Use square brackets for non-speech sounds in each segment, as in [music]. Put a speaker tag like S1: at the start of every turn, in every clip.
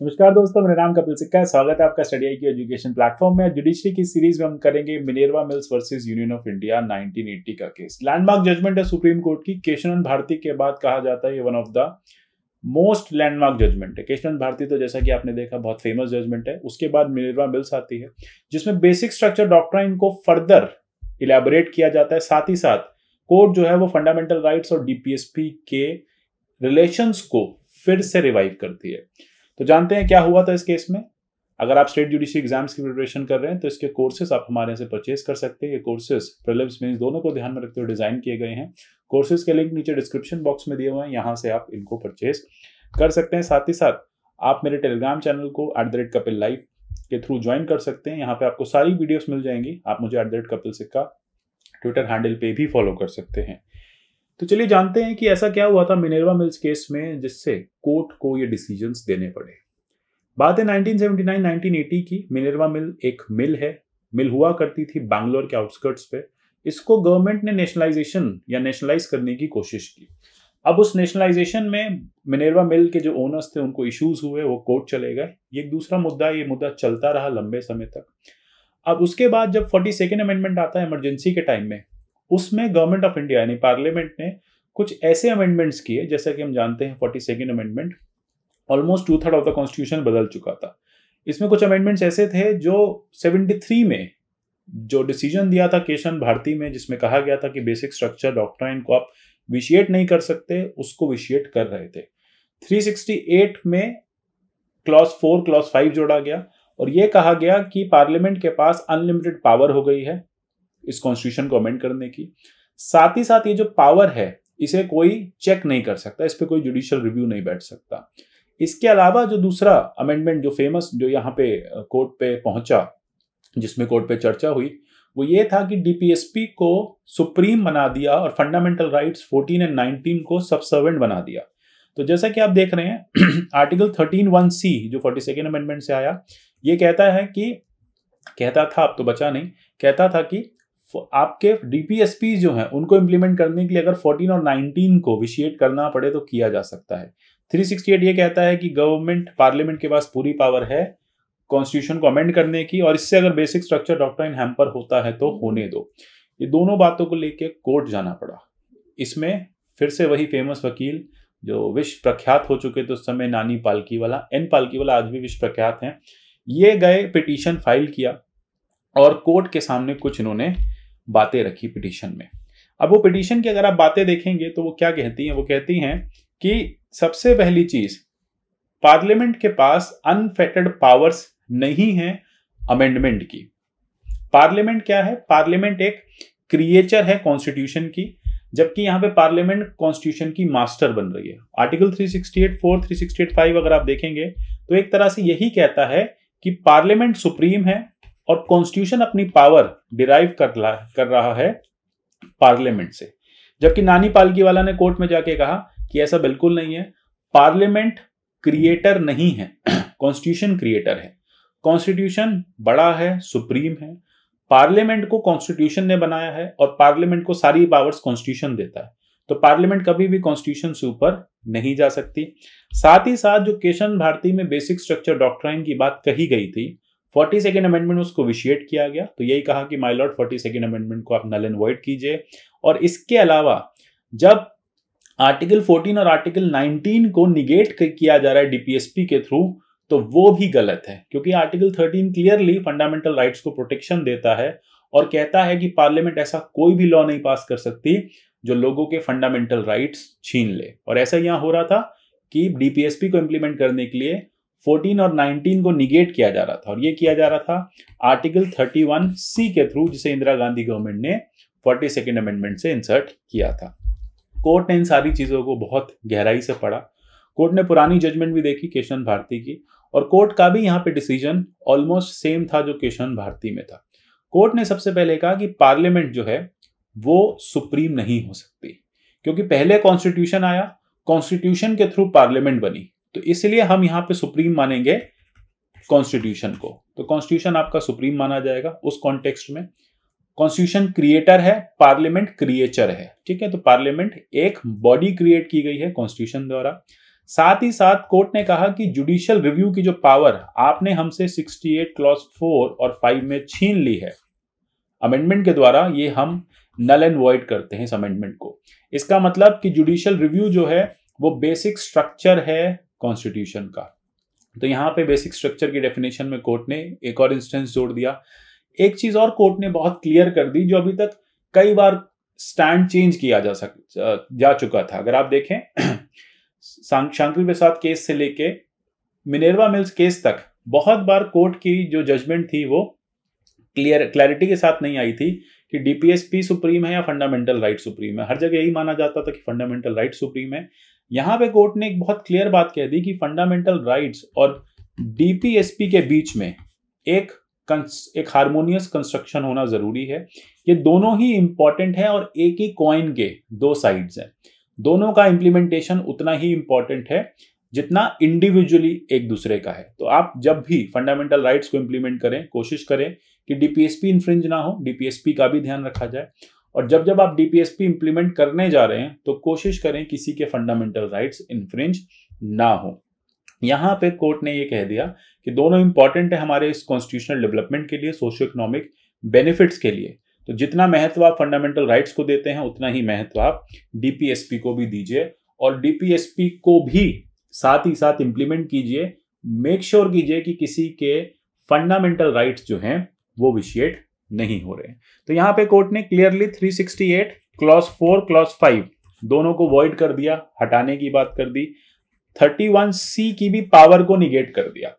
S1: नमस्कार दोस्तों मेरा नाम कपिल सिक्का है स्वागत है आपका स्टडी की एजुकेशन प्लेटफॉर्म में जुडिशरी की सीरीज में हम करेंगे Minerva Mills versus Union of India 1980 का केस लैंडमार्क जजमेंट है सुप्रीम कोर्ट की केशवन भारती के बाद कहा जाता है ये one of the most landmark judgement है केशवन भारती तो जैसा कि आपने देखा बहुत फेमस जजमेंट है उसके बाद मिनेरवा मिल्स आती है जिसमें बेसिक स्ट्रक्चर डॉक्ट्राइन को फर्दर इलेबोरेट किया जाता है साथ ही साथ कोर्ट जो है वो फंडामेंटल राइट्स और डीपीएसपी के रिलेशंस को फिर से रिवाइव करती है तो जानते हैं क्या हुआ था इस केस में अगर आप स्टेट जुडिशियल एग्जाम्स की प्रिपरेशन कर रहे हैं तो इसके कोर्सेज आप हमारे यहाँ से परचेज कर सकते हैं ये कोर्सेज प्रिलिम्स मीन दोनों को ध्यान में रखते हुए डिजाइन किए गए हैं कोर्सेज के लिंक नीचे डिस्क्रिप्शन बॉक्स में दिए हुए हैं यहाँ से आप इनको परचेज कर सकते हैं साथ ही साथ आप मेरे टेलीग्राम चैनल को at the rate Kapil live के थ्रू ज्वाइन कर सकते हैं यहाँ पे आपको सारी वीडियोस मिल जाएंगी आप मुझे एट द रेट कपिल सिक्का ट्विटर हैंडल पे भी फॉलो कर सकते हैं तो चलिए जानते हैं कि ऐसा क्या हुआ था मिनेरवा मिल्स केस में जिससे कोर्ट को ये डिसीजंस देने पड़े बात है 1979-1980 की मिनेरवा मिल एक मिल है मिल हुआ करती थी बैंगलोर के आउटस्कर्ट्स पे इसको गवर्नमेंट ने नेशनलाइजेशन या नेशनलाइज करने की कोशिश की अब उस नेशनलाइजेशन में मिनेरवा मिल के जो ओनर्स थे उनको इश्यूज हुए वो कोर्ट चले गए ये दूसरा मुद्दा ये मुद्दा चलता रहा लंबे समय तक अब उसके बाद जब फोर्टी सेकेंड अमेंडमेंट आता है इमरजेंसी के टाइम में उसमें गवर्नमेंट ऑफ इंडिया यानी पार्लियामेंट ने कुछ ऐसे अमेंडमेंट्स किए जैसा कि हम जानते हैं forty second amendment almost two third of the constitution बदल चुका था इसमें कुछ अमेंडमेंट्स ऐसे थे जो 73 में जो डिसीजन दिया था केशन भारती में जिसमें कहा गया था कि बेसिक स्ट्रक्चर डॉक्ट्राइन को आप विशिएट नहीं कर सकते उसको विशिएट कर रहे थे 368 में क्लॉज फोर क्लॉज फाइव जोड़ा गया और यह कहा गया कि पार्लियामेंट के पास अनलिमिटेड पावर हो गई है इस कॉन्स्टिट्यूशन को अमेंड करने की साथ ही साथ ये जो पावर है इसे कोई चेक नहीं कर सकता इस पर कोई जुडिशियल रिव्यू नहीं बैठ सकता इसके अलावा जो दूसरा अमेंडमेंट जो फेमस जो यहाँ पे कोर्ट पे पहुंचा जिसमें कोर्ट पे चर्चा हुई वो ये था कि डीपीएसपी को सुप्रीम बना दिया और फंडामेंटल राइट्स 14 एंड 19 को सबसर्वेंट बना दिया तो जैसा कि आप देख रहे हैं आर्टिकल थर्टीन वन सी जो फोर्टी सेकेंड अमेंडमेंट से आया ये कहता है कि कहता था अब तो बचा नहीं कहता था कि आपके डीपीएसपी जो है उनको इम्प्लीमेंट करने के लिए अगर 14 और 19 को विशिएट करना पड़े तो किया जा सकता है 368 ये कहता है कि गवर्नमेंट पार्लियामेंट के पास पूरी पावर है कॉन्स्टिट्यूशन को अमेंड करने की और इससे अगर बेसिक स्ट्रक्चर इन हैम्पर होता है तो होने दो ये दोनों बातों को लेके कोर्ट जाना पड़ा इसमें फिर से वही फेमस वकील जो विश्व प्रख्यात हो चुके थे उस समय नानी पालकी वाला एन पालकी वाला आज भी विश्व प्रख्यात हैं ये गए पिटीशन फाइल किया और कोर्ट के सामने कुछ इन्होंने बातें रखी पिटिशन में अब वो पिटिशन की अगर आप बातें देखेंगे तो वो क्या कहती हैं वो कहती हैं कि सबसे पहली चीज पार्लियामेंट के पास अनफेटेड पावर्स नहीं है अमेंडमेंट की पार्लियामेंट क्या है पार्लियामेंट एक क्रिएचर है कॉन्स्टिट्यूशन की जबकि यहां पे पार्लियामेंट कॉन्स्टिट्यूशन की मास्टर बन रही है आर्टिकल 368 फोर 368 फाइव अगर आप देखेंगे तो एक तरह से यही कहता है कि पार्लियामेंट सुप्रीम है और कॉन्स्टिट्यूशन अपनी पावर डिराइव कर रहा कर रहा है पार्लियामेंट से जबकि नानी पालकी वाला ने कोर्ट में जाके कहा कि ऐसा बिल्कुल नहीं है पार्लियामेंट क्रिएटर नहीं है कॉन्स्टिट्यूशन [clears throat] क्रिएटर है कॉन्स्टिट्यूशन बड़ा है सुप्रीम है पार्लियामेंट को कॉन्स्टिट्यूशन ने बनाया है और पार्लियामेंट को सारी पावर्स कॉन्स्टिट्यूशन देता है तो पार्लियामेंट कभी भी कॉन्स्टिट्यूशन से ऊपर नहीं जा सकती साथ ही साथ जो केशन भारती में बेसिक स्ट्रक्चर डॉक्ट्राइन की बात कही गई थी फोर्टी सेकेंड अमेंडमेंट में उसको विशिएट किया गया तो यही कहा कि my lord forty second amendment को आप नल एंड वॉइड कीजिए और इसके अलावा जब आर्टिकल 14 और आर्टिकल 19 को निगेट किया जा रहा है डीपीएसपी के थ्रू तो वो भी गलत है क्योंकि आर्टिकल 13 क्लियरली फंडामेंटल राइट्स को प्रोटेक्शन देता है और कहता है कि पार्लियामेंट ऐसा कोई भी लॉ नहीं पास कर सकती जो लोगों के फंडामेंटल राइट्स छीन ले और ऐसा यहां हो रहा था कि डीपीएसपी को इम्प्लीमेंट करने के लिए 14 और 19 को निगेट किया जा रहा था और ये किया जा रहा था आर्टिकल 31 सी के थ्रू जिसे इंदिरा गांधी गवर्नमेंट ने फोर्टी सेकेंड अमेंडमेंट से इंसर्ट किया था कोर्ट ने इन सारी चीज़ों को बहुत गहराई से पढ़ा कोर्ट ने पुरानी जजमेंट भी देखी केशन भारती की और कोर्ट का भी यहाँ पे डिसीजन ऑलमोस्ट सेम था जो केशन भारती में था कोर्ट ने सबसे पहले कहा कि पार्लियामेंट जो है वो सुप्रीम नहीं हो सकती क्योंकि पहले कॉन्स्टिट्यूशन आया कॉन्स्टिट्यूशन के थ्रू पार्लियामेंट बनी तो इसलिए हम यहां पे सुप्रीम मानेंगे कॉन्स्टिट्यूशन को तो कॉन्स्टिट्यूशन आपका सुप्रीम माना जाएगा उस कॉन्टेक्स्ट में कॉन्स्टिट्यूशन क्रिएटर है पार्लियामेंट क्रिएचर है ठीक है तो पार्लियामेंट एक बॉडी क्रिएट की गई है कॉन्स्टिट्यूशन द्वारा साथ ही साथ कोर्ट ने कहा कि जुडिशियल रिव्यू की जो पावर आपने हमसे 68 क्लॉज फोर और फाइव में छीन ली है अमेंडमेंट के द्वारा ये हम नल एंड वॉइड करते हैं इस अमेंडमेंट को इसका मतलब कि जुडिशियल रिव्यू जो है वो बेसिक स्ट्रक्चर है कॉन्स्टिट्यूशन का तो यहाँ पे बेसिक स्ट्रक्चर की डेफिनेशन में कोर्ट ने एक और इंस्टेंस जोड़ दिया एक चीज और कोर्ट ने बहुत क्लियर कर दी जो अभी तक कई बार स्टैंड चेंज किया जा सक जा चुका था अगर आप देखें [clears throat] शांति प्रसाद केस से लेके मिनेरवा मिल्स केस तक बहुत बार कोर्ट की जो जजमेंट थी वो क्लियर क्लैरिटी के साथ नहीं आई थी कि डीपीएसपी सुप्रीम है या फंडामेंटल राइट सुप्रीम है हर जगह यही माना जाता था कि फंडामेंटल राइट सुप्रीम है यहां पे कोर्ट ने एक बहुत क्लियर बात कह दी कि फंडामेंटल राइट्स और डीपीएसपी के बीच में एक एक हारमोनियस कंस्ट्रक्शन होना जरूरी है ये दोनों ही इंपॉर्टेंट है और एक ही कॉइन के दो साइड्स हैं दोनों का इंप्लीमेंटेशन उतना ही इंपॉर्टेंट है जितना इंडिविजुअली एक दूसरे का है तो आप जब भी फंडामेंटल राइट्स को इंप्लीमेंट करें कोशिश करें कि डीपीएसपी इन्फ्रिंज ना हो डीपीएसपी का भी ध्यान रखा जाए और जब जब आप डीपीएसपी इंप्लीमेंट करने जा रहे हैं तो कोशिश करें किसी के फंडामेंटल राइट्स इन्फ्रिंज ना हो यहां पे कोर्ट ने ये कह दिया कि दोनों इंपॉर्टेंट है हमारे इस कॉन्स्टिट्यूशनल डेवलपमेंट के लिए सोशो इकोनॉमिक बेनिफिट्स के लिए तो जितना महत्व आप फंडामेंटल राइट्स को देते हैं उतना ही महत्व आप डीपीएसपी को भी दीजिए और डीपीएसपी को भी साथ ही साथ इंप्लीमेंट कीजिए मेक श्योर कीजिए कि किसी के फंडामेंटल राइट्स जो हैं वो विशिएट नहीं हो रहे तो यहां पे कोर्ट ने clearly 368 sixty eight clause four clause five दोनों को वॉइड कर दिया हटाने की बात कर दी 31 सी की भी पावर को निगेट कर दिया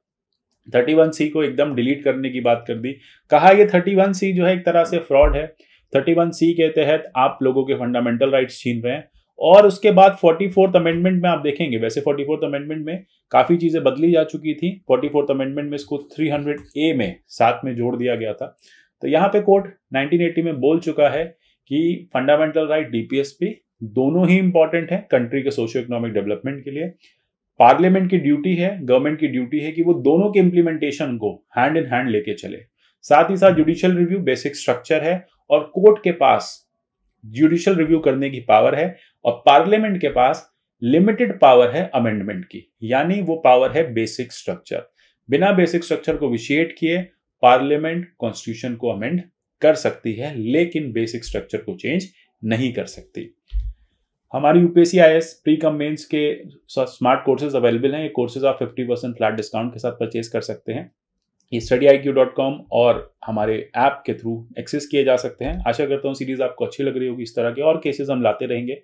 S1: 31 सी को एकदम डिलीट करने की बात कर दी कहा ये 31 सी जो है एक तरह से फ्रॉड है 31 सी के तहत आप लोगों के फंडामेंटल राइट्स छीन रहे हैं और उसके बाद फोर्टी फोर्थ अमेंडमेंट में आप देखेंगे वैसे फोर्टी फोर्थ अमेंडमेंट में काफ़ी चीज़ें बदली जा चुकी थी फोर्टी फोर्थ अमेंडमेंट में इसको थ्री हंड्रेड ए में साथ में जोड़ दिया गया था तो यहाँ पे कोर्ट 1980 में बोल चुका है कि फंडामेंटल राइट डीपीएसपी दोनों ही इंपॉर्टेंट है कंट्री के सोशियो इकोनॉमिक डेवलपमेंट के लिए पार्लियामेंट की ड्यूटी है गवर्नमेंट की ड्यूटी है कि वो दोनों के इम्प्लीमेंटेशन को हैंड इन हैंड लेके चले साथ ही साथ जुडिशियल रिव्यू बेसिक स्ट्रक्चर है और कोर्ट के पास जुडिशियल रिव्यू करने की पावर है और पार्लियामेंट के पास लिमिटेड पावर है अमेंडमेंट की यानी वो पावर है बेसिक स्ट्रक्चर बिना बेसिक स्ट्रक्चर को विशिएट किए पार्लियामेंट कॉन्स्टिट्यूशन को अमेंड कर सकती है लेकिन बेसिक स्ट्रक्चर को चेंज नहीं कर सकती हमारी UPSC I S pre cum mains के स्मार्ट कोर्सेज अवेलेबल हैं ये कोर्सेज आप 50 परसेंट फ्लैट डिस्काउंट के साथ परचेज कर सकते हैं ये study I Q dot com और हमारे ऐप के थ्रू एक्सेस किए जा सकते हैं आशा करता हूँ सीरीज़ आपको अच्छी लग रही होगी इस तरह के और केसेज हम लाते रहेंगे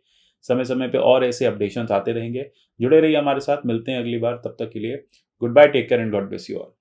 S1: समय समय पर और ऐसे अपडेशन आते रहेंगे जुड़े रहिए हमारे साथ मिलते हैं अगली बार तब तक के लिए goodbye take care and god bless you all